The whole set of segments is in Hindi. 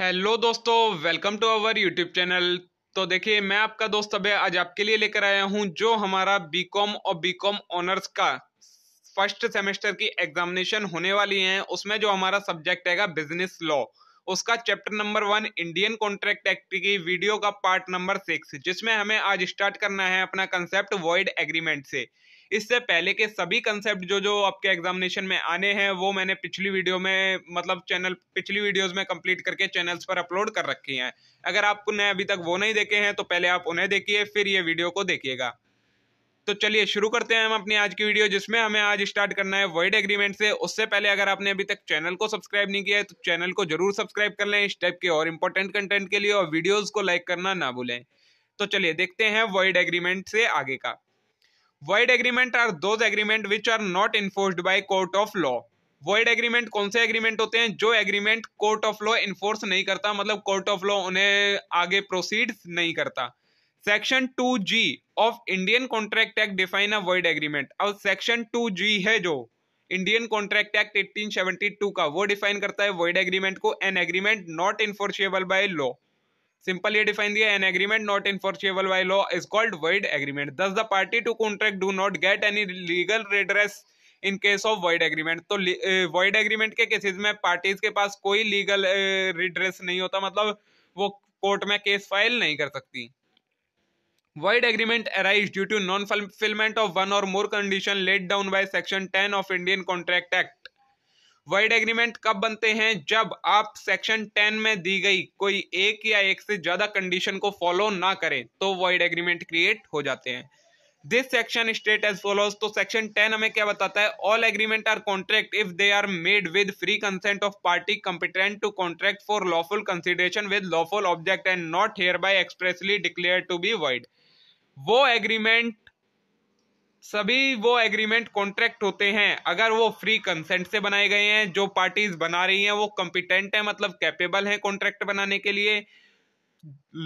हेलो दोस्तों welcome to our YouTube channel तो देखिए मैं आपका दोस्त अबे आज आपके लिए लेकर आया हूं जो हमारा बीकॉम और बीकॉम ऑनर्स का फर्स्ट सेमेस्टर की एग्जामिनेशन होने वाली है उसमें जो हमारा सब्जेक्ट है बिजनेस लॉ उसका chapter number one Indian contract act की वीडियो का पार्ट नंबर सिक्स जिसमें हमें आज स्टार्ट करना है अपना कंसेप्ट वर्ड एग्रीमेंट से इससे पहले के सभी कंसेप्ट जो जो आपके एग्जामिनेशन में आने हैं वो मैंने पिछली वीडियो में मतलब चैनल पिछली वीडियोस में कंप्लीट करके चैनल्स पर अपलोड कर रखी हैं अगर आपने अभी तक वो नहीं देखे हैं तो पहले आप उन्हें देखिए फिर ये वीडियो को देखिएगा तो चलिए शुरू करते हैं हम अपनी आज की वीडियो जिसमें हमें आज स्टार्ट करना है वर्ड एग्रीमेंट से उससे पहले अगर आपने अभी तक चैनल को सब्सक्राइब नहीं किया है तो चैनल को जरूर सब्सक्राइब कर लें इस टाइप के और इम्पोर्टेंट कंटेंट के लिए और वीडियोज़ को लाइक करना ना भूलें तो चलिए देखते हैं वर्ड एग्रीमेंट से आगे का void agreement are those agreement which are not enforced by court of law void agreement कौन से एग्रीमेंट होते हैं जो agreement court of law enforce नहीं करता मतलब कोर्ट ऑफ लॉ उन्हें आगे प्रोसीड नहीं करता section two G of Indian contract act define a void agreement अब सेक्शन टू जी है जो इंडियन कॉन्ट्रैक्ट एक्ट एटीन 1872 का वो डिफाइन करता है वर्ल्ड एग्रीमेंट को an agreement not enforceable by law simple ये डिफाइन दिया an agreement not enforceable by law is called void agreement thus the party to contract do not get any legal redress in case of void agreement तो वॉइड एग्रीमेंट eh, के केसेस में पार्टीज के पास कोई लीगल रिड्रेस eh, नहीं होता मतलब वो कोर्ट में केस फाइल नहीं कर सकती void agreement arise due to non fulfillment of one और more condition laid down by section ten of Indian contract act void agreement कब बनते हैं जब आप सेक्शन टेन में दी गई कोई एक या एक से ज्यादा कंडीशन को फॉलो ना करें तो वर्ड एग्रीमेंट क्रिएट हो जाते हैं this section state as follows तो सेक्शन टेन हमें क्या बताता है all agreement are contract if they are made with free consent of party competent to contract for lawful consideration with lawful object and not hereby expressly declared to be void वो एग्रीमेंट सभी वो एग्रीमेंट कॉन्ट्रैक्ट होते हैं अगर वो फ्री कंसेंट से बनाए गए हैं जो पार्टीज बना रही हैं वो कॉम्पिटेंट है मतलब कैपेबल हैं कॉन्ट्रैक्ट बनाने के लिए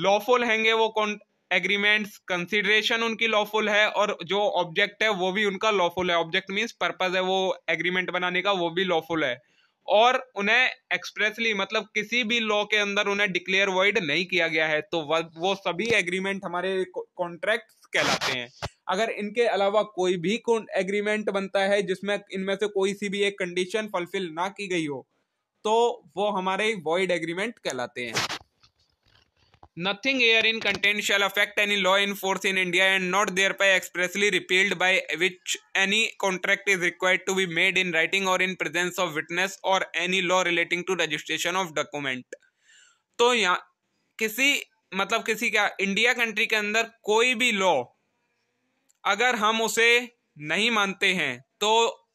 लॉफुल हैंगे वो एग्रीमेंट्स कंसिडरेशन उनकी लॉफुल है और जो ऑब्जेक्ट है वो भी उनका लॉफुल है ऑब्जेक्ट मीन्स पर्पज है वो एग्रीमेंट बनाने का वो भी लॉफुल है और उन्हें एक्सप्रेसली मतलब किसी भी लॉ के अंदर उन्हें डिक्लेयर वर्ड नहीं किया गया है तो वो सभी एग्रीमेंट हमारे कॉन्ट्रैक्ट कहलाते हैं अगर इनके अलावा कोई भी एग्रीमेंट बनता है जिसमें इनमें से कोई सी भी एक कंडीशन फुलफिल ना की गई हो तो वो हमारे वॉइड एग्रीमेंट कहलाते हैं nothing herein contained shall affect any law in force in India and not thereby expressly repealed by which any contract is required to be made in writing और इन प्रेजेंस ऑफ विटनेस और any law relating to registration of document तो यहाँ किसी मतलब किसी क्या इंडिया कंट्री के अंदर कोई भी लॉ अगर हम उसे नहीं मानते हैं तो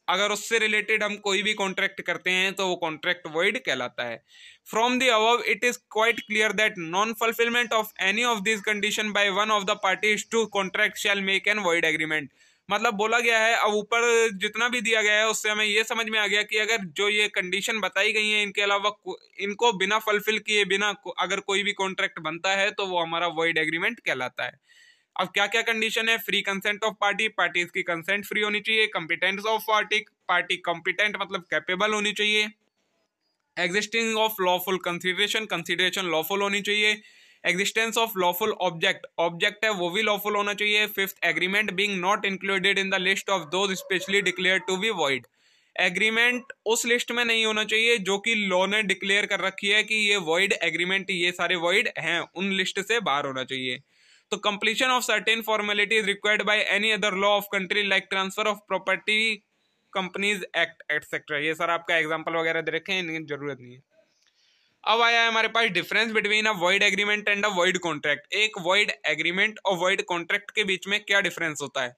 अगर उससे रिलेटेड हम कोई भी कॉन्ट्रैक्ट करते हैं तो वो कॉन्ट्रैक्ट वॉइड कहलाता है from the above it is quite clear that non fulfilment of any of this condition by one of the parties to contract shall make an void agreement मतलब बोला गया है अब ऊपर जितना भी दिया गया है उससे हमें ये समझ में आ गया कि अगर जो ये कंडीशन बताई गई है इनके अलावा इनको बिना फुलफिल किए बिना अगर कोई भी कॉन्ट्रैक्ट बनता है तो वो हमारा वॉइड एग्रीमेंट कहलाता है अब क्या क्या कंडीशन है free consent of party parties की कंसेंट फ्री होनी चाहिए competence of party party competent मतलब कैपेबल होनी चाहिए existing of lawful consideration consideration lawful होनी चाहिए existence of lawful object object है वो भी लॉफुल होना चाहिए fifth agreement being not included in the list of those specially declared to be void agreement उस लिस्ट में नहीं होना चाहिए जो कि लॉ ने डिक्लेयर कर रखी है कि ये वॉइड एग्रीमेंट ये सारे वॉइड हैं उन लिस्ट से बाहर होना चाहिए तो completion of certain formality is required by any other law of country like transfer of property companies act etcetera ये सर आपका एग्जाम्पल वगैरह दे रखे हैं जरूरत नहीं है अब आया है हमारे पास difference between a void agreement and a void contract एक वर्ड एग्रीमेंट और वर्ड कॉन्ट्रैक्ट के बीच में क्या डिफरेंस होता है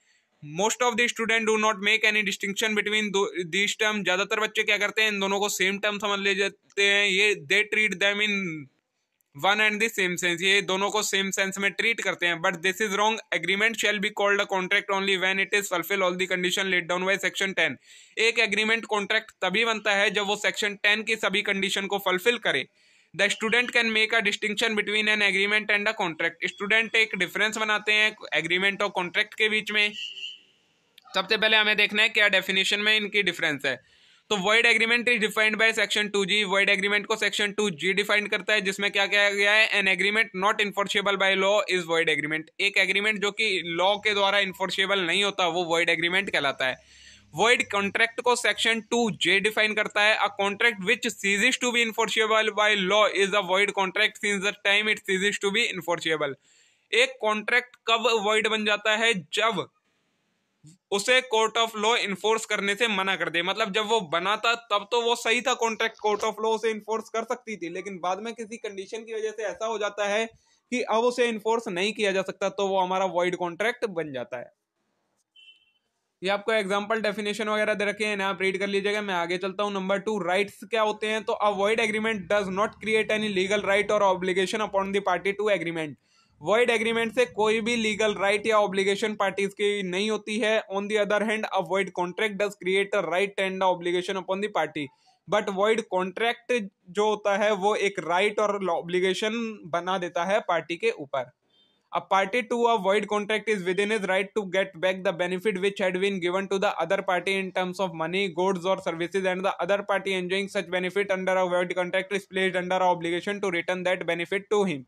most of the student do not make any distinction between this term ज़्यादातर बच्चे क्या करते हैं इन दोनों को सेम टर्म समझ ले जाते हैं ये they treat them in one and the same sense ये दोनों को सेम सेंस में ट्रीट करते हैं but this is wrong agreement shall be called a contract only when it is fulfil all the condition laid down by section ten एक एग्रीमेंट कॉन्ट्रैक्ट तभी बनता है जब वो सेक्शन टेन की सभी कंडीशन को फुलफिल करे the student can make a distinction between an agreement and a contract student एक डिफरेंस बनाते हैं एग्रीमेंट और कॉन्ट्रैक्ट के बीच में सबसे पहले हमें देखना है क्या डेफिनेशन में इनकी डिफरेंस है तो void agreement is defined by section two G void agreement को सेक्शन टू जी डिफाइन करता है जिसमें क्या क्या गया है an agreement not enforceable by law is void agreement एक एग्रीमेंट जो कि लॉ के द्वारा इन्फोर्सेबल नहीं होता वो वर्ड एग्रीमेंट कहलाता है वर्ड कॉन्ट्रैक्ट को सेक्शन टू जे डिफाइन करता है a contract which ceases to be enforceable by law is a void contract since the time it ceases to be enforceable एक कॉन्ट्रैक्ट कब वर्ड बन जाता है जब उसे कोर्ट ऑफ लॉ इन्फोर्स करने से मना कर दे मतलब जब वो बना था तब तो वो सही था कॉन्ट्रैक्ट कोर्ट ऑफ लॉ उसे इन्फोर्स कर सकती थी लेकिन बाद में किसी कंडीशन की वजह से ऐसा हो जाता है कि अब उसे इन्फोर्स नहीं किया जा सकता तो वो हमारा वॉइड कॉन्ट्रैक्ट बन जाता है ये आपको एग्जाम्पल डेफिनेशन वगैरह दे रखे हैं आप रीड कर लीजिएगा मैं आगे चलता हूँ नंबर टू राइट्स क्या होते हैं तो a void agreement does not create any legal right और obligation upon the party to agreement void agreement से कोई भी लीगल राइट या ऑब्लिगेशन पार्टीज की नहीं होती है on the other hand a void contract does create a right and obligation upon the party but void contract जो होता है वो एक राइट और ऑब्लिगेशन बना देता है पार्टी के ऊपर a party to a void contract is within is right to get back the benefit which had been given to the other party in terms of money goods और services and the other party enjoying such benefit under a void contract is placed under a obligation to return that benefit to him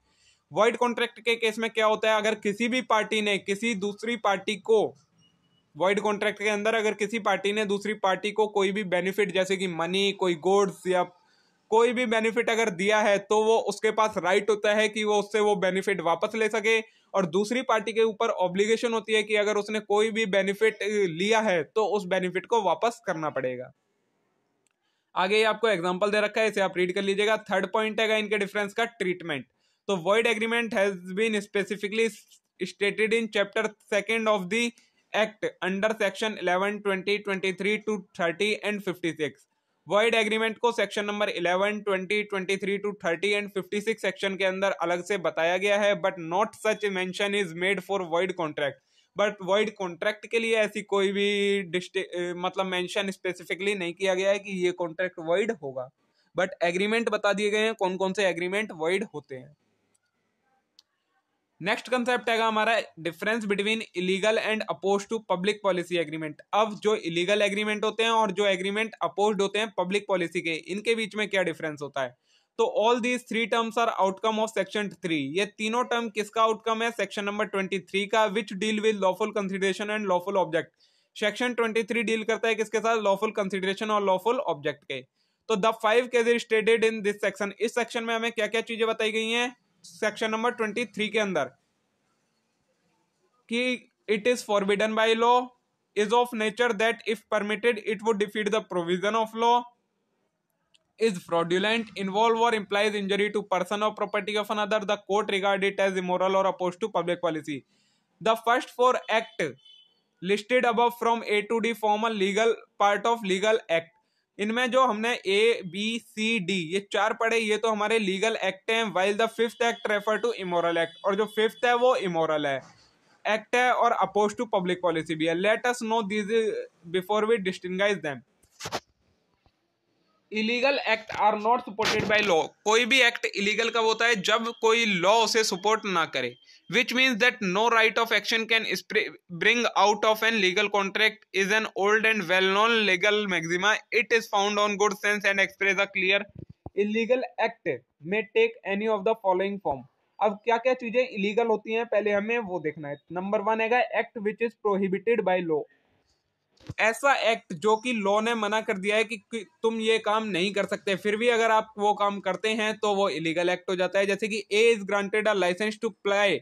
void contract के केस में क्या होता है अगर किसी भी पार्टी ने किसी दूसरी पार्टी को वॉइड कॉन्ट्रैक्ट के अंदर अगर किसी पार्टी ने दूसरी पार्टी को कोई भी बेनिफिट जैसे कि मनी कोई गोड्स या कोई भी बेनिफिट अगर दिया है तो वो उसके पास राइट होता है कि वो उससे वो बेनिफिट वापस ले सके और दूसरी पार्टी के ऊपर ऑब्लिगेशन होती है कि अगर उसने कोई भी बेनिफिट लिया है तो उस बेनिफिट को वापस करना पड़ेगा आगे आपको एग्जाम्पल दे रखा है इसे आप रीड कर लीजिएगा थर्ड पॉइंट है इनके डिफरेंस का ट्रीटमेंट तो has been specifically stated in chapter second of the act under section eleven twenty twenty three to thirty and fifty six void agreement को section number eleven twenty twenty three to thirty and fifty six section के अंदर अलग से बताया गया है but not such mention is made for void contract but void contract के लिए ऐसी कोई भी डिस्ट्रिक मतलब मैंशन स्पेसिफिकली नहीं किया गया है कि ये कॉन्ट्रैक्ट वॉइड होगा बट एग्रीमेंट बता दिए गए हैं कौन कौन से एग्रीमेंट वॉइड होते हैं नेक्स्ट कंसेप्ट है हमारा difference between illegal and oppose to public policy agreement अब जो इलीगल एग्रीमेंट होते हैं और जो एग्रीमेंट अपोज होते हैं पब्लिक पॉलिसी के इनके बीच में क्या डिफरेंस होता है तो all these three terms are outcome of section three ये तीनों टर्म किसका आउटकम है सेक्शन नंबर ट्वेंटी थ्री का which deal with lawful consideration and lawful object section twenty three deal करता है किसके साथ लॉफुल कंसिडरेशन और लॉफुल ऑब्जेक्ट के तो the five cases stated in this section इस सेक्शन में हमें क्या क्या चीजें बताई गई हैं सेक्शन नंबर ट्वेंटी थ्री के अंदर कि it is forbidden by law is of nature that if permitted it would defeat the provision of law is fraudulent involve और इम्प्लाइज इंजरी टू पर्सन और property of another the court regard it as immoral और oppose to public policy the first four act listed above from A to D form a legal part of legal act इनमें जो हमने ए बी सी डी ये चार पढ़े ये तो हमारे लीगल एक्ट हैं while the fifth act refer to immoral act और जो फिफ्थ है वो इमोरल है एक्ट है और अपोज टू पब्लिक पॉलिसी भी है let us know this before we distinguish them illegal act are not supported by law कोई भी एक्ट इलीगल कब होता है जब कोई लॉ उसे सपोर्ट ना करे which means that no right of action can bring out of an legal contract is an old and well known legal maxima it is found on good sense and express a clear illegal act may take any of the following form अब क्या क्या चीज़ें इलीगल होती हैं पहले हमें वो देखना है नंबर वन है act which is prohibited by law ऐसा एक्ट जो कि लॉ ने मना कर दिया है कि तुम ये काम नहीं कर सकते फिर भी अगर आप वो काम करते हैं तो वो इलीगल एक्ट हो जाता है जैसे कि A is granted a licence to ply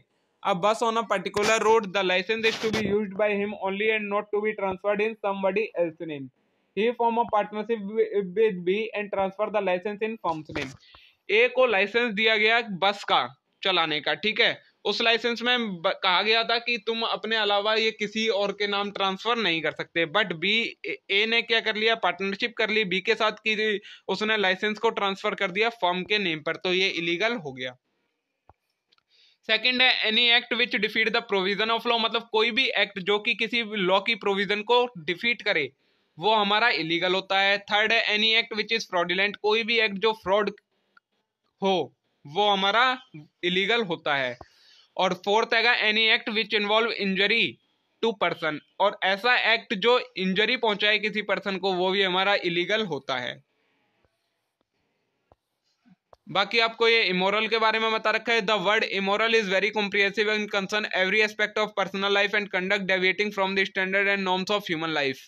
a bus on a particular road the licence is to be use by him only and not to be transferred in somebody else name he form a partnership with B and transfer the licence in forms name A को लाइसेंस दिया गया बस का चलाने का ठीक है उस लाइसेंस में कहा गया था कि तुम अपने अलावा ये किसी और के नाम ट्रांसफर नहीं कर सकते बट बी ए ने क्या कर लिया पार्टनरशिप कर ली बी के साथ की उसने लाइसेंस को ट्रांसफर कर दिया फर्म के नेम पर तो ये इलीगल हो गया सेकेंड है any act which defeat the provision of law मतलब कोई भी एक्ट जो कि किसी लॉ की प्रोविजन को डिफीट करे वो हमारा इलीगल होता है थर्ड है any act which is fraudulent कोई भी एक्ट जो फ्रॉड हो वो हमारा इलीगल होता है और फोर्थ है any act which involve injury to person और ऐसा एक्ट जो इंजरी पहुंचाए किसी पर्सन को वो भी हमारा इलीगल होता है बाकी आपको ये इमोरल के बारे में बता रखा है the word immoral is very comprehensive and concern every aspect of personal life and conduct deviating from the standard and norms of human life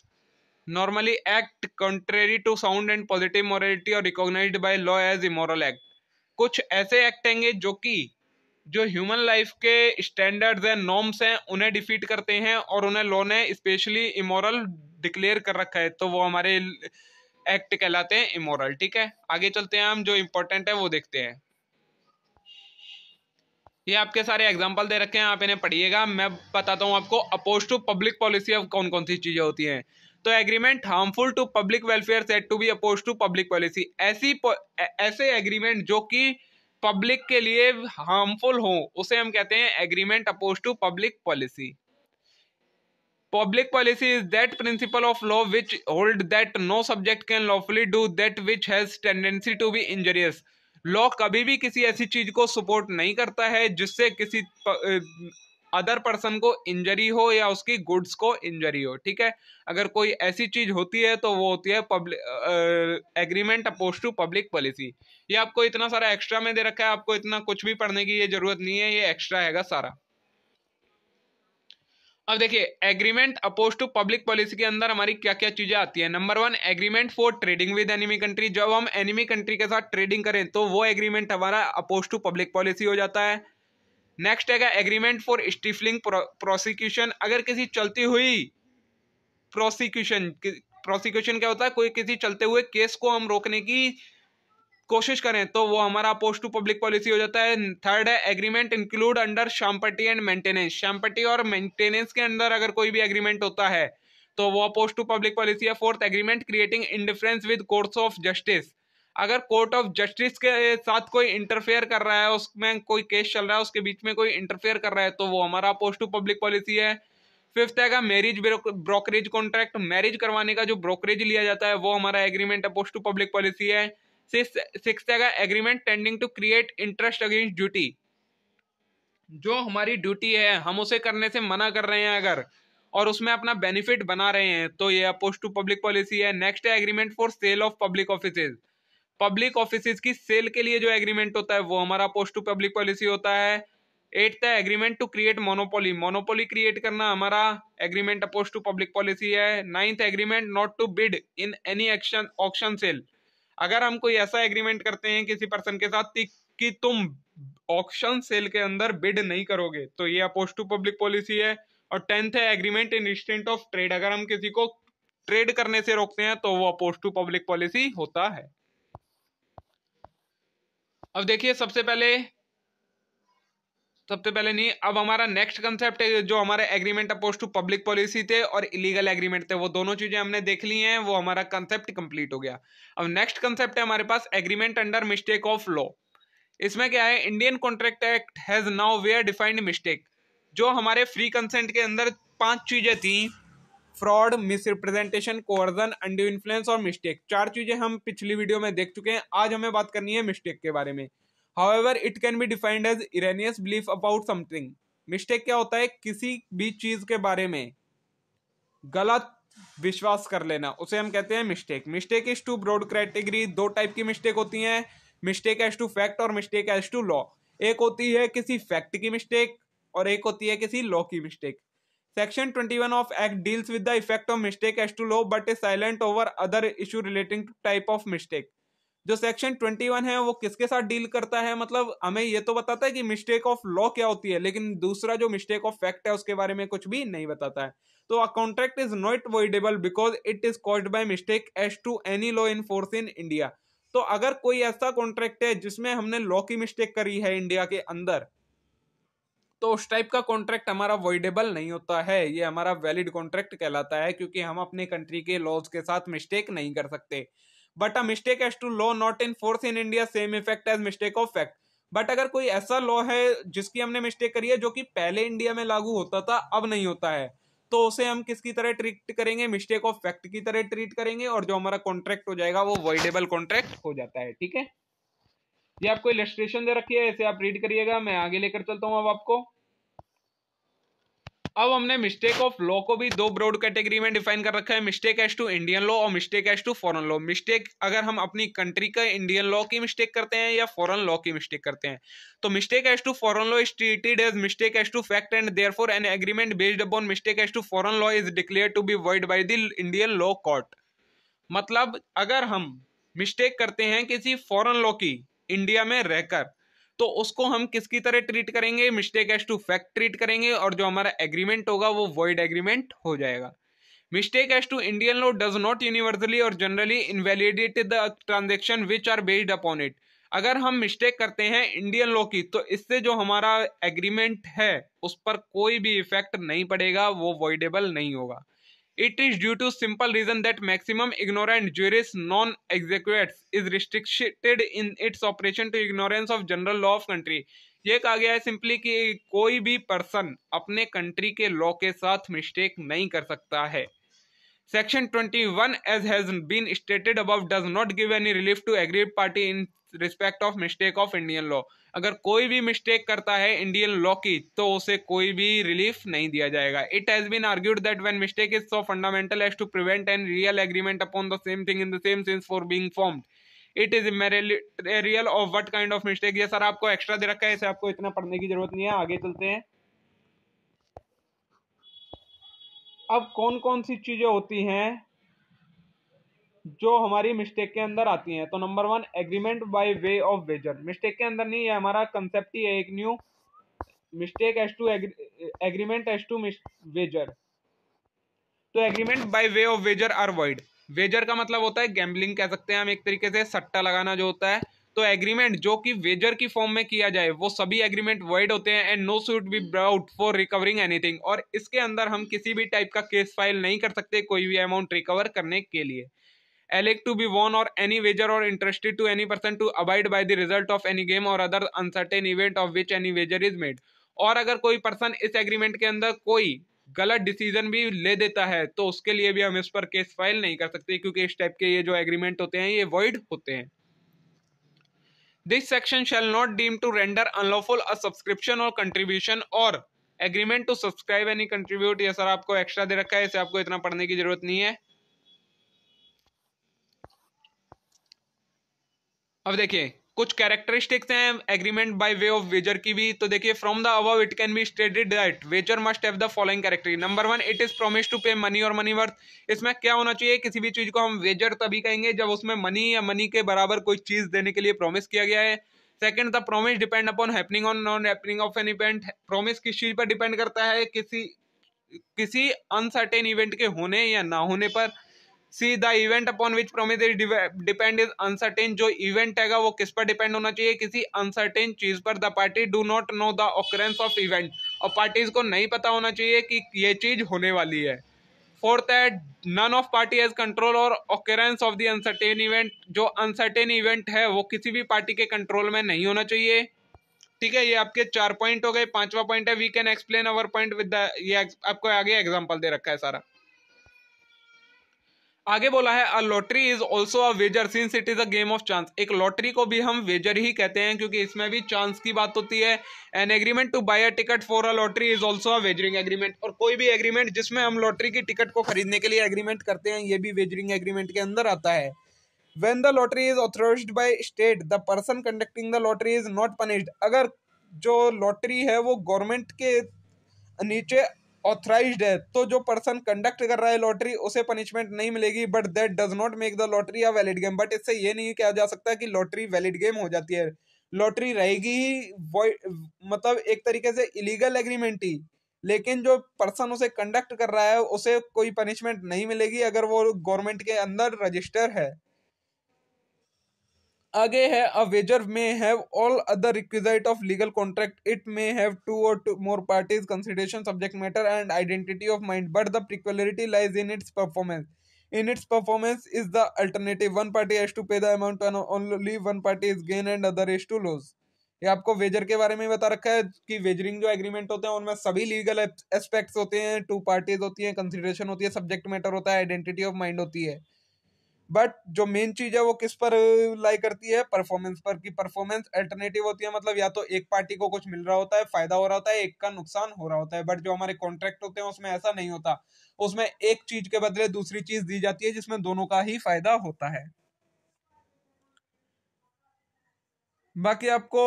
normally act contrary to sound and positive morality और recognise by law as immoral act कुछ ऐसे एक्ट होंगे जो कि जो ह्यूमन लाइफ के स्टैंडर्ड्स हैं नॉर्म्स हैं उन्हें डिफीट करते हैं और उन्हें लॉ ने स्पेशली इमोरल डिक्लेयर कर रखा है तो वो हमारे एक्ट कहलाते हैं इमोरल ठीक है आगे चलते हैं हम जो इम्पोर्टेंट है वो देखते हैं ये आपके सारे एग्जाम्पल दे रखे हैं आप इन्हें पढ़िएगा मैं बताता हूँ आपको अपोज टू पब्लिक पॉलिसी अब कौन कौन सी चीज़ें होती हैं तो agreement harmful to public welfare set to be oppose to public policy ऐसी ऐसे एग्रीमेंट जो कि पब्लिक के लिए हार्मफुल हो उसे हम कहते हैं agreement oppose to public policy public policy is that principle of law which hold that no subject can lawfully do that which has tendency to be injurious law कभी भी किसी ऐसी चीज को सपोर्ट नहीं करता है जिससे किसी अदर पर्सन को इंजरी हो या उसकी गुड्स को इंजरी हो ठीक है अगर कोई ऐसी चीज होती है तो वो होती है public agreement oppose to public policy ये आपको इतना सारा एक्स्ट्रा में दे रखा है आपको इतना कुछ भी पढ़ने की ये जरूरत नहीं है ये एक्स्ट्रा है सारा अब देखिए agreement oppose to public policy के अंदर हमारी क्या क्या चीजें आती है number one agreement for trading with enemy country जब हम एनिमी कंट्री के साथ ट्रेडिंग करें तो वो एग्रीमेंट हमारा अपोज टू पब्लिक पॉलिसी हो जाता है नेक्स्ट है एग्रीमेंट फॉर स्टिफलिंग प्रोसिक्यूशन अगर किसी चलती हुई प्रोसिक्यूशन प्रोसिक्यूशन क्या होता है कोई किसी चलते हुए केस को हम रोकने की कोशिश करें तो वो हमारा पोस्ट टू पब्लिक पॉलिसी हो जाता है थर्ड है agreement include under champerty and maintenance champerty और मेंटेनेंस के अंदर अगर कोई भी एग्रीमेंट होता है तो वो पोस्ट टू पब्लिक पॉलिसी है fourth agreement creating indifference with courts of justice अगर कोर्ट ऑफ जस्टिस के साथ कोई इंटरफेयर कर रहा है उसमें कोई केस चल रहा है उसके बीच में कोई इंटरफेयर कर रहा है तो वो हमारा अपोज टू पब्लिक पॉलिसी है फिफ्थ है मैरिज ब्रोकरेज कॉन्ट्रैक्ट मैरिज करवाने का जो ब्रोकरेज लिया जाता है वो हमारा agreement oppose to public policy है सिक्स है agreement tending to create interest against duty जो हमारी ड्यूटी है हम उसे करने से मना कर रहे हैं अगर और उसमें अपना बेनिफिट बना रहे हैं तो ये अपोज टू पब्लिक पॉलिसी है नेक्स्ट है agreement for sale of public offices public office की सेल के लिए जो एग्रीमेंट होता है वो हमारा पोस्ट टू पब्लिक पॉलिसी होता है एट है agreement to create monopoly monopoly create करना हमारा agreement oppose to public policy है ninth agreement not to bid in any action option sale अगर हम कोई ऐसा एग्रीमेंट करते हैं किसी पर्सन के साथ कि तुम ऑप्शन सेल के अंदर बिड नहीं करोगे तो ये अपोज टू पब्लिक पॉलिसी है और टेंथ है agreement in instant of trade अगर हम किसी को ट्रेड करने से रोकते हैं तो वो अपोज टू पब्लिक पॉलिसी होता है अब देखिए सबसे पहले सबसे पहले नहीं अब हमारा नेक्स्ट कंसेप्ट है जो हमारे agreement oppose to public policy थे और इलीगल एग्रीमेंट थे वो दोनों चीज़ें हमने देख ली हैं वो हमारा कंसेप्ट कंप्लीट हो गया अब नेक्स्ट कंसेप्ट है हमारे पास agreement under mistake of law इसमें क्या है Indian contract act has nowhere defined mistake जो हमारे फ्री कंसेंट के अंदर पांच चीज़ें थी fraud misrepresentation coercion undue influence और मिस्टेक चार चीजें हम पिछली वीडियो में देख चुके हैं आज हमें बात करनी है मिस्टेक के बारे में however it can be defined as erroneous belief about something mistake क्या होता है किसी भी चीज के बारे में गलत विश्वास कर लेना उसे हम कहते हैं mistake mistake is two broad category दो टाइप की मिस्टेक होती हैं मिस्टेक एज टू फैक्ट और मिस्टेक एज टू लॉ एक होती है किसी फैक्ट की मिस्टेक और एक होती है किसी लॉ की mistake Section 21 of act deals with the effect of mistake as to law but is silent over other issue relating to type of mistake जो सेक्शन 21 है वो किसके साथ डील करता है मतलब हमें ये तो बताता है कि मिस्टेक ऑफ लॉ क्या होती है लेकिन दूसरा जो मिस्टेक ऑफ फैक्ट है उसके बारे में कुछ भी नहीं बताता है तो a contract is not voidable because it is cause by mistake as to any law in force in India तो अगर कोई ऐसा कॉन्ट्रैक्ट है जिसमें हमने लॉ की मिस्टेक करी है इंडिया के अंदर तो उस टाइप का कॉन्ट्रैक्ट हमारा वॉइडेबल नहीं होता है ये हमारा वैलिड कॉन्ट्रैक्ट कहलाता है क्योंकि हम अपने कंट्री के लॉज के साथ मिस्टेक नहीं कर सकते but a mistake as to law not in force in India same effect as mistake of fact but अगर कोई ऐसा लॉ है जिसकी हमने मिस्टेक करी है जो कि पहले इंडिया में लागू होता था अब नहीं होता है तो उसे हम किसकी तरह ट्रीट करेंगे मिस्टेक ऑफ फैक्ट की तरह ट्रीट करेंगे और जो हमारा कॉन्ट्रैक्ट हो जाएगा वो वॉइडेबल कॉन्ट्रैक्ट हो जाता है ठीक है ये आपको इलेस्ट्रेशन दे रखी है ऐसे आप रीड करिएगा मैं आगे लेकर चलता हूं अब आपको अब हमने मिस्टेक ऑफ लॉ को भी दो ब्रॉड कैटेगरी में डिफाइन कर रखा है mistake as to Indian law और mistake as to foreign law mistake अगर हम अपनी कंट्री का इंडियन लॉ की मिस्टेक करते हैं या फॉरेन लॉ की मिस्टेक करते हैं तो mistake as to foreign law is treated as mistake as to fact and therefore an agreement based upon mistake as to foreign law is declare to be word by the Indian law court मतलब अगर हम मिस्टेक करते हैं किसी फॉरन लॉ की इंडिया में रहकर तो उसको हम किसकी तरह ट्रीट करेंगे mistake as to fact treat करेंगे और जो हमारा एग्रीमेंट होगा वो वॉइड एग्रीमेंट हो जाएगा mistake as to Indian law does not universally और generally invalidate the transaction which are based upon it अगर हम मिस्टेक करते हैं इंडियन लॉ की तो इससे जो हमारा एग्रीमेंट है उस पर कोई भी इफेक्ट नहीं पड़ेगा वो वॉइडेबल नहीं होगा it is due to simple reason that maximum ignorant juris non execute is restricted in its operation to ignorance of general law of country ये कहा गया है सिंपली कि कोई भी पर्सन अपने कंट्री के लॉ के साथ मिस्टेक नहीं कर सकता है twenty one as has been stated above, does not give any relief to agree party in respect of mistake of Indian law अगर कोई भी मिस्टेक करता है इंडियन लॉ की तो उसे कोई भी रिलीफ नहीं दिया जाएगा it has been argued that when mistake is so fundamental as to prevent an real agreement upon the same thing in the same sense for being formed it is real of what kind of mistake ये सर आपको एक्स्ट्रा दे रखा है इसे आपको इतना पढ़ने की जरूरत नहीं है आगे चलते हैं अब कौन कौन सी चीज़ें होती हैं जो हमारी मिस्टेक के अंदर आती हैं तो number one agreement by way of wager mistake के अंदर नहीं है हमारा कंसेप्ट ही है एक new mistake as to agreement as to wager तो agreement by way of wager are void wager का मतलब होता है गैम्बलिंग कह सकते हैं हम एक तरीके से सट्टा लगाना जो होता है तो एग्रीमेंट जो कि वेजर की फॉर्म में किया जाए वो सभी एग्रीमेंट वाइड होते हैं and no suit be brought for recovering anything और इसके अंदर हम किसी भी टाइप का केस फाइल नहीं कर सकते कोई भी अमाउंट रिकवर करने के लिए एलेक टू बी वॉन और एनी वेजर और interested to any person to abide by the result of any game और other uncertain event of which any wager is made और अगर कोई पर्सन इस एग्रीमेंट के अंदर कोई गलत डिसीजन भी ले देता है तो उसके लिए भी हम इस पर केस फाइल नहीं कर सकते क्योंकि इस टाइप के ये जो एग्रीमेंट होते हैं ये वॉइड होते हैं this section shall not deem to render unlawful a subscription और कंट्रीब्यूशन और agreement to subscribe any contribute ये सर आपको एक्स्ट्रा दे रखा है इसे आपको इतना पढ़ने की जरूरत नहीं है अब देखिए कुछ कैरेक्टरिस्टिक्स हैं agreement by way of wager की भी तो देखिए from the above it can be stated that wager must have the following character number one it is promise to pay money और मनी वर्थ इसमें क्या होना चाहिए किसी भी चीज़ को हम वेजर तभी कहेंगे जब उसमें मनी या मनी के बराबर कोई चीज़ देने के लिए प्रोमिस किया गया है second the promise depend upon happening on non happening of an event promise किस चीज़ पर डिपेंड करता है किसी किसी अनसर्टेन इवेंट के होने या ना होने पर C the event upon which promise depend is uncertain जो इवेंट है वो किस पर डिपेंड होना चाहिए किसी अनसर्टेन चीज पर the party do not know the occurrence of event और पार्टीज को नहीं पता होना चाहिए कि ये चीज होने वाली है फोर्थ है none of party has control और occurrence of the uncertain event जो अनसर्टेन इवेंट है वो किसी भी पार्टी के कंट्रोल में नहीं होना चाहिए ठीक है ये आपके चार पॉइंट हो गए पांचवा पॉइंट है we can explain our point with the ये आपको आगे एग्जांपल दे रखा है सारा आगे बोला है a lottery is also a wager since it is a game of chance एक लॉटरी को भी हम वेजर ही कहते हैं क्योंकि इसमें भी चांस की बात होती है an agreement to buy a ticket for a lottery is also a wagering agreement और कोई भी एग्रीमेंट जिसमें हम लॉटरी की टिकट को खरीदने के लिए एग्रीमेंट करते हैं ये भी वेजरिंग एग्रीमेंट के अंदर आता है when the lottery is authorise by state the person conducting the lottery is not punished अगर जो लॉटरी है वो गवर्नमेंट के नीचे ऑथराइज है तो जो पर्सन कंडक्ट कर रहा है लॉटरी उसे पनिशमेंट नहीं मिलेगी but that does not make the lottery a valid game but इससे ये नहीं कहा जा सकता कि लॉटरी वैलिड गेम हो जाती है लॉटरी रहेगी ही मतलब एक तरीके से इलीगल एग्रीमेंट ही लेकिन जो पर्सन उसे कंडक्ट कर रहा है उसे कोई पनिशमेंट नहीं मिलेगी अगर वो गवर्नमेंट के अंदर रजिस्टर है आगे है a wager may have all other requisite of legal contract it may have two और two more parties consideration subject matter and identity of mind but the peculiarity lies in its performance in its performance is the alternative one party as to pay the amount and only one party is gain and other is to lose ये आपको वेजर के बारे में ही बता रखा है कि वेजरिंग जो एग्रीमेंट होते हैं उनमें सभी लीगल एस्पेक्ट्स होते हैं टू पार्टीज होती हैं कंसिडरेशन होती है सब्जेक्ट मैटर होता है आइडेंटिटी ऑफ माइंड होती है बट जो मेन चीज है वो किस पर लाई uh, करती है परफॉर्मेंस पर कि परफॉर्मेंस अल्टरनेटिव होती है मतलब या तो एक पार्टी को कुछ मिल रहा होता है फायदा हो रहा होता है एक का नुकसान हो रहा होता है बट जो हमारे कॉन्ट्रैक्ट होते हैं उसमें ऐसा नहीं होता उसमें एक चीज के बदले दूसरी चीज दी जाती है जिसमें दोनों का ही फायदा होता है बाकी आपको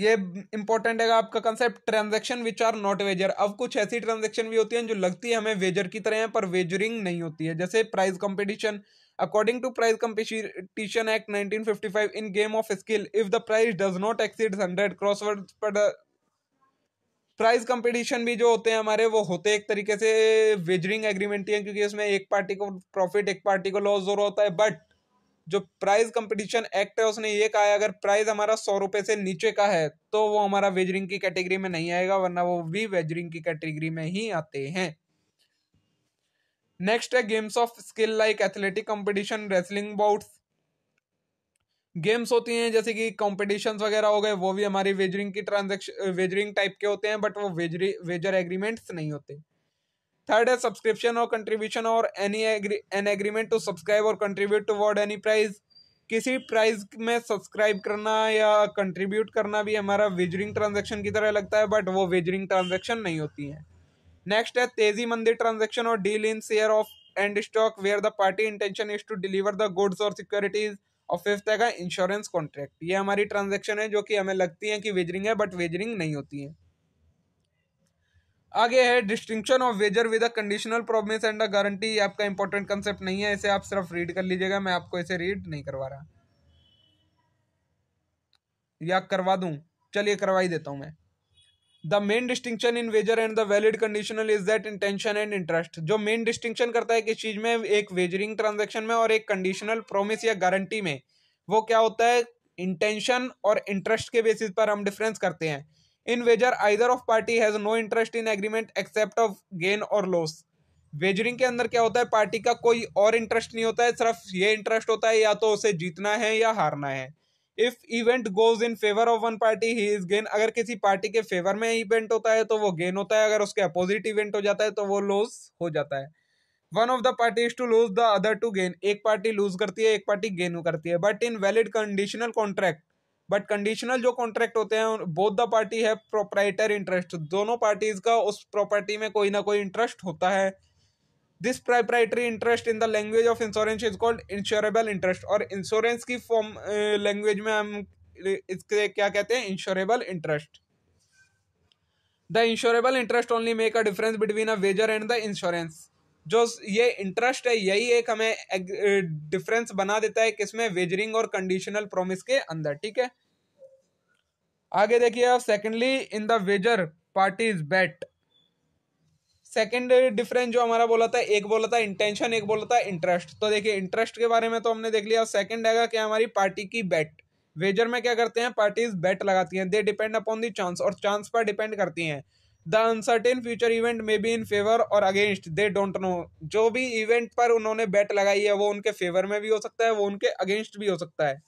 ये इंपॉर्टेंट है आपका concept transaction which are not wager अब कुछ ऐसी ट्रांजेक्शन भी होती हैं जो लगती है हमें वेजर की तरह है पर वेजरिंग नहीं होती है जैसे prize competition according to prize competition act 1955 in game of skill if the prize does not exceed hundred crossword पर प्राइज कंपटीशन भी जो होते हैं हमारे वो होते एक तरीके से वेजरिंग एग्रीमेंट ही हैं क्योंकि इसमें एक पार्टी को प्रॉफिट एक पार्टी को लॉस जरूर होता है बट जो प्राइस कंपटीशन एक्ट है उसने ये कहा है अगर प्राइस हमारा सौ रुपए से नीचे का है तो वो हमारा वेजरिंग की कैटेगरी में नहीं आएगा वरना वो भी वेजरिंग की कैटेगरी में ही आते हैं नेक्स्ट है games of skill like athletic competition wrestling bouts games होती हैं जैसे कि कॉम्पिटिशन वगैरह हो गए वो भी हमारी वेजरिंग की ट्रांजेक्शन वेजरिंग टाइप के होते हैं बट वो वेजरी वेजर एग्रीमेंट्स नहीं होते थर्ड है सब्सक्रिप्शन और contribution or any an agreement to subscribe or contribute toward any prize किसी प्राइज में सब्सक्राइब करना या कंट्रीब्यूट करना भी हमारा वेजरिंग ट्रांजेक्शन की तरह लगता है बट वो वेजरिंग ट्रांजेक्शन नहीं होती है नेक्स्ट है तेजी मंदी ट्रांजेक्शन और deal in share of and stock where the party intention is to deliver the goods or securities और फिफ्थ है इंश्योरेंस कॉन्ट्रैक्ट ये हमारी ट्रांजेक्शन है जो कि हमें लगती है कि वेजरिंग है बट वेजरिंग नहीं होती है आगे है distinction of wager with a conditional promise and a guarantee आपका इंपॉर्टेंट कंसेप्ट नहीं है इसे आप सिर्फ रीड कर लीजिएगा मैं आपको इसे रीड नहीं करवा रहा या करवा दूं चलिए ही देता हूं मैं the main distinction in wager and the valid conditional is that intention and interest जो मेन डिस्टिंक्शन करता है किस चीज में एक वेजरिंग ट्रांजेक्शन में और एक कंडीशनल प्रोमिस या गारंटी में वो क्या होता है इंटेंशन और इंटरेस्ट के बेसिस पर हम डिफरेंस करते हैं in wager either of party has no interest in agreement except of gain or loss wagering के अंदर क्या होता है पार्टी का कोई और इंटरेस्ट नहीं होता है सिर्फ ये इंटरेस्ट होता है या तो उसे जीतना है या हारना है if event goes in favour of one party he is gain अगर किसी पार्टी के फेवर में इवेंट होता है तो वो गेन होता है अगर उसके अपोजिट इवेंट हो जाता है तो वो लॉस हो जाता है one of the party is to lose the other to gain एक पार्टी लूज करती है एक पार्टी गेन करती है but in valid conditional contract but conditional जो कॉन्ट्रैक्ट होते हैं बोथ द पार्टी है प्रोपराइटर इंटरेस्ट दोनों पार्टीज का उस प्रॉपर्टी में कोई ना कोई इंटरेस्ट होता है this proprietary interest in the language of insurance is called insurable interest और इंश्योरेंस की फॉर्म लैंग्वेज में हम इसके क्या कहते हैं insurable interest the insurable interest only make a difference between a wager and the insurance जो ये इंटरेस्ट है यही एक हमें डिफरेंस बना देता है किसमें वेजरिंग और कंडीशनल प्रोमिस के अंदर ठीक है आगे देखिए आप secondly in the wager parties bet second difference जो हमारा बोला था एक बोला था इंटेंशन एक बोला था इंटरेस्ट तो देखिए इंटरेस्ट के बारे में तो हमने देख लिया सेकेंड आएगा क्या हमारी पार्टी की बेट वेजर में क्या करते हैं पार्टीज बेट लगाती हैं they depend upon the chance और चांस पर डिपेंड करती हैं the uncertain future event may be in favour or against they don't know जो भी इवेंट पर उन्होंने बैट लगाई है वो उनके फेवर में भी हो सकता है वो उनके अगेंस्ट भी हो सकता है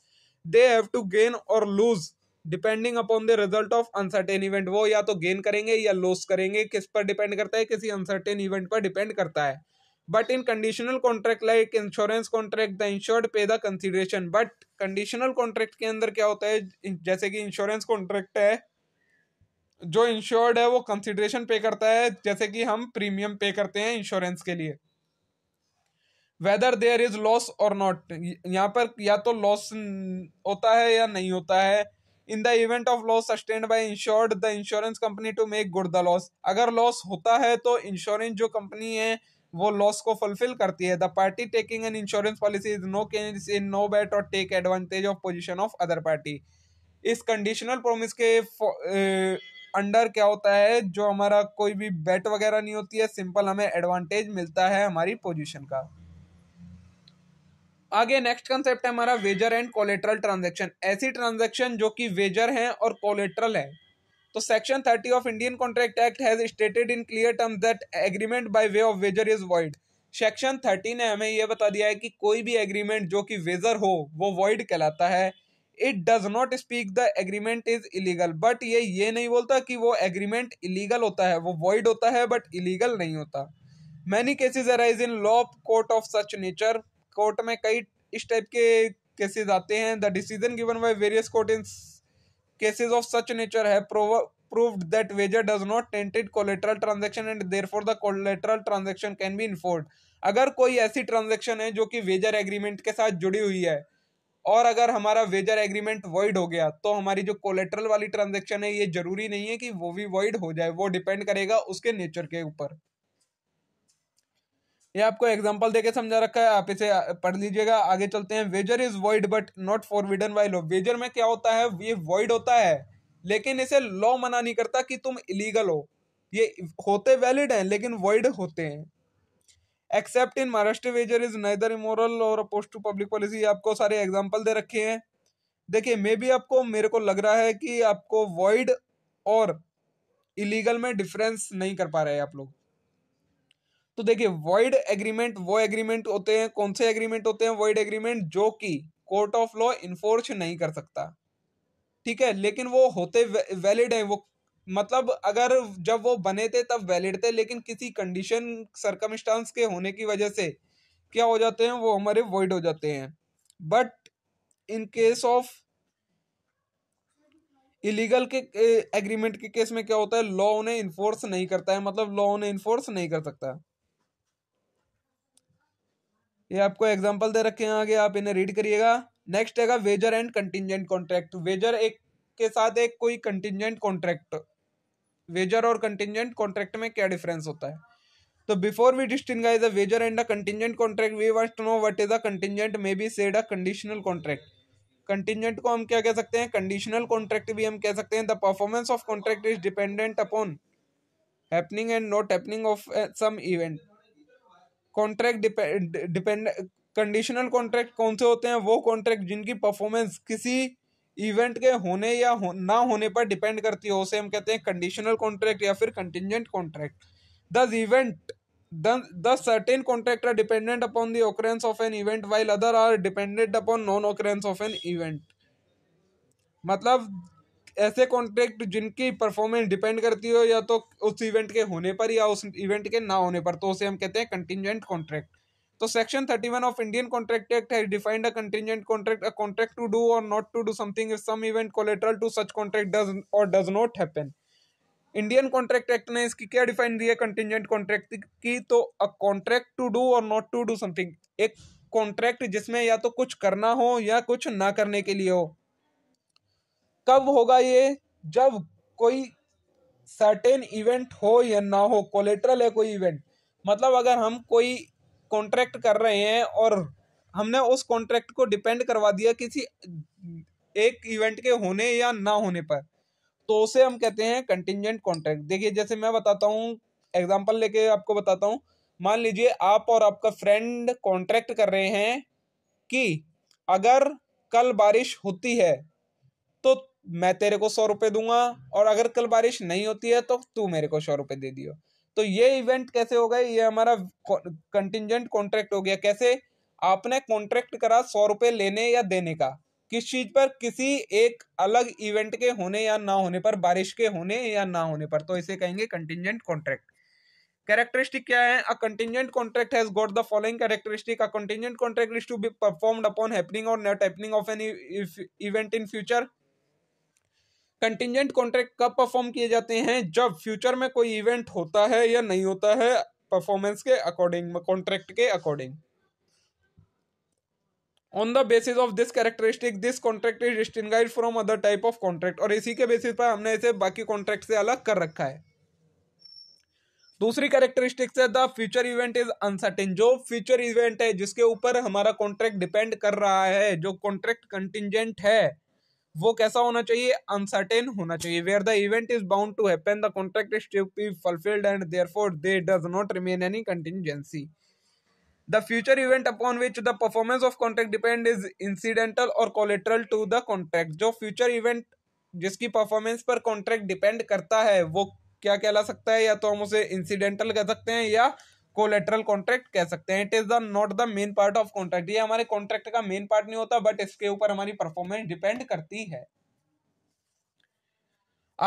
they have to gain or lose depending upon the result of uncertain event वो या तो गेन करेंगे या लॉस करेंगे किस पर डिपेंड करता है किसी अनसर्टेन इवेंट पर डिपेंड करता है but in conditional contract like insurance contract the insured pay the consideration but conditional contract के अंदर क्या होता है जैसे कि इंश्योरेंस कॉन्ट्रैक्ट है जो इंश्योर्ड है वो कंसिडरेशन पे करता है जैसे कि हम प्रीमियम पे करते हैं इंश्योरेंस के लिए whether there is loss or not यहाँ पर या तो लॉस होता है या नहीं होता है in the event of loss sustained by insured the insurance company to make good the loss अगर लॉस होता है तो इंश्योरेंस जो कंपनी है वो लॉस को फुलफिल करती है the party taking an insurance policy is no case in no bet or take advantage of position of other party इस कंडीशनल प्रोमिस के अंडर क्या होता है जो हमारा कोई भी बैट वगैरह नहीं होती है सिंपल हमें एडवांटेज मिलता है हमारी पोजीशन का आगे नेक्स्ट कंसेप्ट है हमारा वेजर एंड कोलेट्रल ट्रांजेक्शन ऐसी ट्रांजेक्शन जो कि वेजर है और कोलेट्रल है तो section thirty of Indian contract act has stated in clear term that agreement by way of wager is void section thirty ने हमें यह बता दिया है कि कोई भी एग्रीमेंट जो कि वेजर हो वो वॉइड कहलाता है it does not speak the agreement is illegal but ये ये नहीं बोलता कि वो एग्रीमेंट इलीगल होता है वो वॉइड होता है बट इलीगल नहीं होता many cases arise in law court of such nature court में कई इस टाइप के केसेज आते हैं the decision given by various court in cases of such nature है proved that wager does not tainted collateral transaction and therefore the collateral transaction can be enforced agar koi aisi transaction hai jo ki wager agreement ke sath judi hui hai और अगर हमारा वेजर एग्रीमेंट वॉइड हो गया तो हमारी जो कोलेट्रल वाली ट्रांजेक्शन है ये जरूरी नहीं है कि वो भी वॉइड हो जाए वो डिपेंड करेगा उसके नेचर के ऊपर ये आपको एग्जांपल देके समझा रखा है आप इसे पढ़ लीजिएगा आगे चलते हैं wager is void but not forbidden by law wager में क्या होता है ये वॉइड होता है लेकिन इसे लॉ मना नहीं करता कि तुम इलीगल हो ये होते वैलिड हैं लेकिन वॉइड होते हैं except in Maharashtra wager is neither immoral और अपोज टू पब्लिक पॉलिसी आपको सारे एग्जाम्पल दे रखे हैं देखिए मे भी आपको मेरे को लग रहा है कि आपको वॉइड और इलीगल में डिफरेंस नहीं कर पा रहे आप लोग तो देखिए वॉइड एग्रीमेंट वो एग्रीमेंट होते हैं कौन से एग्रीमेंट होते हैं वॉइड एग्रीमेंट जो कि कोर्ट ऑफ लॉ इन्फोर्स नहीं कर सकता ठीक है लेकिन वो होते वैलिड है वो मतलब अगर जब वो बने थे तब वैलिड थे लेकिन किसी कंडीशन सरकमस्टांस के होने की वजह से क्या हो जाते हैं वो हमारे वॉइड हो जाते हैं but in case of illegal के एग्रीमेंट के केस में क्या होता है लॉ उन्हें इन्फोर्स नहीं करता है मतलब लॉ उन्हें इन्फोर्स नहीं कर सकता ये आपको एग्जांपल दे रखे हैं आगे आप इन्हें रीड करिएगा नेक्स्ट है wager and contingent contract wager एक के साथ एक कोई कंटिजेंट कॉन्ट्रैक्ट वेजर और कंटिजेंट कॉन्ट्रैक्ट में क्या डिफरेंस होता है तो before we distinguish a wager and a contingent contract we want know what is a contingent may be said a conditional contract contingent को हम क्या कह सकते हैं कंडीशनल कॉन्ट्रैक्ट भी हम कह सकते हैं the performance of contract is dependent upon happening and not happening of some event contract depend conditional contract कौन से होते हैं वो कॉन्ट्रैक्ट जिनकी परफॉर्मेंस किसी इवेंट के होने या हो, ना होने पर डिपेंड करती है उसे हम कहते हैं कंडीशनल कॉन्ट्रैक्ट या फिर कंटिजेंट कॉन्ट्रैक्ट दस event the certain contract are dependent upon the occurrence of an event while other are dependent upon non occurrence of an event मतलब ऐसे कॉन्ट्रैक्ट जिनकी परफॉर्मेंस डिपेंड करती हो या तो उस इवेंट के होने पर या उस इवेंट के ना होने पर तो उसे हम कहते हैं कंटिजेंट कॉन्ट्रैक्ट तो section thirty one of Indian contract act है defined a contingent contract a contract to do or not to do something if some event collateral to such contract does or does not happen Indian contract act ने इसकी क्या डिफाइन दी है कंटिजेंट कॉन्ट्रैक्ट की तो a contract to do or not to do something एक कॉन्ट्रैक्ट जिसमें या तो कुछ करना हो या कुछ ना करने के लिए हो कब होगा ये जब कोई सर्टेन इवेंट हो या ना हो कोलेट्रल है कोई इवेंट मतलब अगर हम कोई कॉन्ट्रैक्ट कर रहे हैं और हमने उस कॉन्ट्रैक्ट को डिपेंड करवा दिया किसी एक इवेंट के होने या ना होने पर तो उसे हम कहते हैं कंटिजेंट कॉन्ट्रैक्ट देखिए जैसे मैं बताता हूँ एग्जाम्पल लेके आपको बताता हूँ मान लीजिए आप और आपका फ्रेंड कॉन्ट्रैक्ट कर रहे हैं कि अगर कल बारिश होती है तो मैं तेरे को सौ रुपये दूंगा और अगर कल बारिश नहीं होती है तो तू मेरे को सौ रुपये दे दियो तो ये इवेंट कैसे हो गए ये हमारा कंटिजेंट कॉन्ट्रैक्ट हो गया कैसे आपने कॉन्ट्रैक्ट करा सौ रुपए लेने या देने का किस चीज पर किसी एक अलग इवेंट के होने या ना होने पर बारिश के होने या ना होने पर तो इसे कहेंगे कंटिजेंट कॉन्ट्रैक्ट कैरेक्टरिस्टिक क्या है a contingent contract has got the following characteristic a contingent contract is to be performed upon happening or not happening of an event in future contingent contract कब परफॉर्म किए जाते हैं जब फ्यूचर में कोई इवेंट होता है या नहीं होता है परफॉर्मेंस के अकॉर्डिंग कॉन्ट्रैक्ट के according on the basis of this characteristic this contract is distinct from other type of contract और इसी के बेसिस पर हमने इसे बाकी कॉन्ट्रैक्ट से अलग कर रखा है दूसरी कैरेक्टरिस्टिक्स है the future event is uncertain जो फ्यूचर इवेंट है जिसके ऊपर हमारा कॉन्ट्रैक्ट डिपेंड कर रहा है जो कॉन्ट्रैक्ट कंटिजेंट है वो कैसा होना चाहिए अनसर्टेन होना चाहिए where the event is bound to happen the contract is to be fulfilled and there they does not remain any contingency the future event upon which the performance of contract depend is incidental or collateral to the contract जो फ्यूचर इवेंट जिसकी परफॉर्मेंस पर कॉन्ट्रैक्ट डिपेंड करता है वो क्या कहला सकता है या तो हम उसे इंसिडेंटल कह सकते हैं या कोलेट्रल कॉन्ट्रैक्ट कह सकते हैं it is the not the main part of contract ये हमारे कॉन्ट्रैक्ट का मेन पार्ट नहीं होता बट इसके ऊपर हमारी परफॉर्मेंस डिपेंड करती है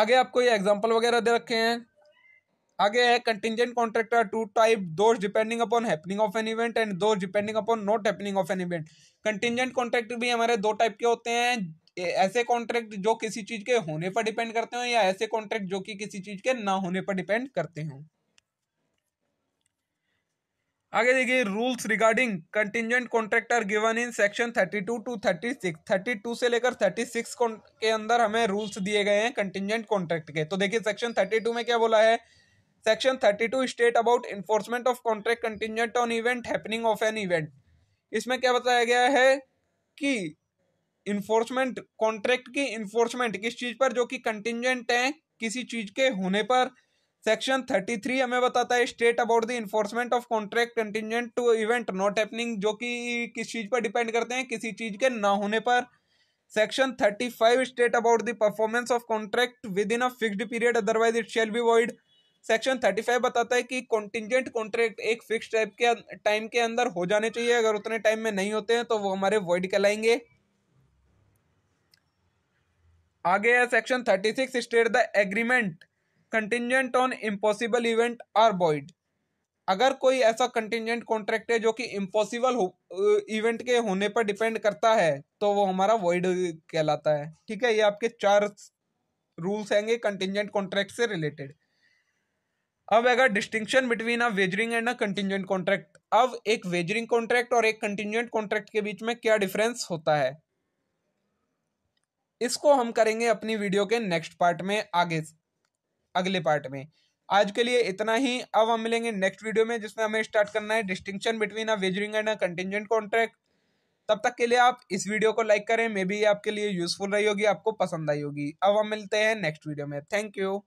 आगे आपको ये एग्जांपल वगैरह दे रखे हैं आगे है contingent contract are two type those depending upon happening of an event and those depending upon not happening of an event contingent contract भी हमारे दो टाइप के होते हैं ऐसे कॉन्ट्रैक्ट जो किसी चीज के होने पर डिपेंड करते हो या ऐसे कॉन्ट्रैक्ट जो कि किसी चीज के ना होने पर डिपेंड करते हों आगे देखिए rules regarding contingent contractor given in section thirty two to thirty six thirty two से लेकर थर्टी सिक्स के अंदर हमें रूल्स दिए गए हैं कंटिजेंट कॉन्ट्रैक्ट के तो देखिए सेक्शन थर्टी टू में क्या बोला है section thirty two state about enforcement of contract contingent on event happening of an event इसमें क्या बताया गया है कि इन्फोर्समेंट कॉन्ट्रैक्ट की इन्फोर्समेंट किस चीज़ पर जो कि कंटिजेंट है किसी चीज़ के होने पर सेक्शन 33 हमें बताता है state about the enforcement of contract contingent to event not happening जो कि किस चीज़ पर डिपेंड करते हैं किसी चीज़ के ना होने पर section 35 state about the performance of contract within a fixed period otherwise it shall be void section 35 बताता है कि कॉन्टिजेंट कॉन्ट्रैक्ट एक फिक्स टाइप के टाइम अं-, के अंदर हो जाने चाहिए अगर उतने टाइम में नहीं होते हैं तो वो हमारे वॉइड कहलाएंगे आगे है section 36 state the agreement contingent on impossible event are void अगर कोई ऐसा कंटिजेंट कॉन्ट्रैक्ट है जो कि इम्पॉसिबल इवेंट के होने पर डिपेंड करता है तो वो हमारा वॉइड कहलाता है ठीक है ये आपके चार रूल्स हैंगे कंटिजेंट कॉन्ट्रैक्ट से रिलेटेड अब अगर distinction between a wagering and a contingent contract अब एक वेजरिंग कॉन्ट्रैक्ट और एक कंटिजेंट कॉन्ट्रैक्ट के बीच में क्या डिफरेंस होता है इसको हम करेंगे अपनी वीडियो के नेक्स्ट पार्ट में आगे अगले पार्ट में आज के लिए इतना ही अब हम मिलेंगे नेक्स्ट वीडियो में जिसमें हमें स्टार्ट करना है distinction between a wagering and a contingent contract तब तक के लिए आप इस वीडियो को लाइक करें मे बी आपके लिए यूजफुल रही होगी आपको पसंद आई होगी अब हम मिलते हैं नेक्स्ट वीडियो में थैंक यू